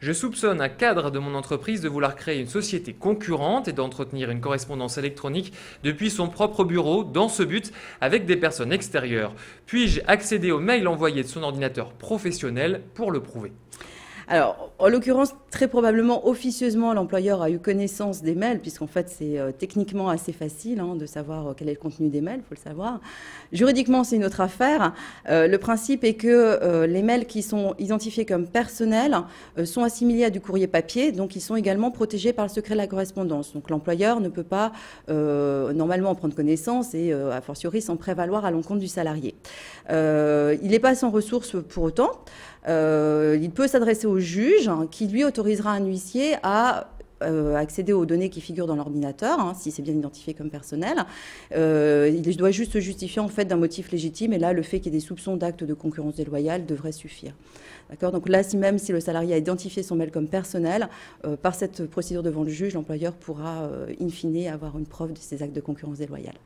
Je soupçonne un cadre de mon entreprise de vouloir créer une société concurrente et d'entretenir une correspondance électronique depuis son propre bureau dans ce but avec des personnes extérieures. Puis-je accéder aux mails envoyés de son ordinateur professionnel pour le prouver alors, en l'occurrence, très probablement, officieusement, l'employeur a eu connaissance des mails, puisqu'en fait, c'est euh, techniquement assez facile hein, de savoir euh, quel est le contenu des mails, il faut le savoir. Juridiquement, c'est une autre affaire. Euh, le principe est que les mails qui sont identifiés comme personnels sont assimilés à du courrier papier, donc ils sont également protégés par le secret de la correspondance. Donc, l'employeur ne peut pas normalement en prendre connaissance et, a fortiori, s'en prévaloir à l'encontre du salarié. il n'est pas sans ressources pour autant. il peut s'adresser aux juge qui lui autorisera un huissier à euh, accéder aux données qui figurent dans l'ordinateur, hein, si c'est bien identifié comme personnel. Euh, il doit juste se justifier en fait d'un motif légitime, et là, le fait qu'il y ait des soupçons d'actes de concurrence déloyale devrait suffire. D'accord Donc là, si même si le salarié a identifié son mail comme personnel, euh, par cette procédure devant le juge, l'employeur pourra, in fine, avoir une preuve de ces actes de concurrence déloyale.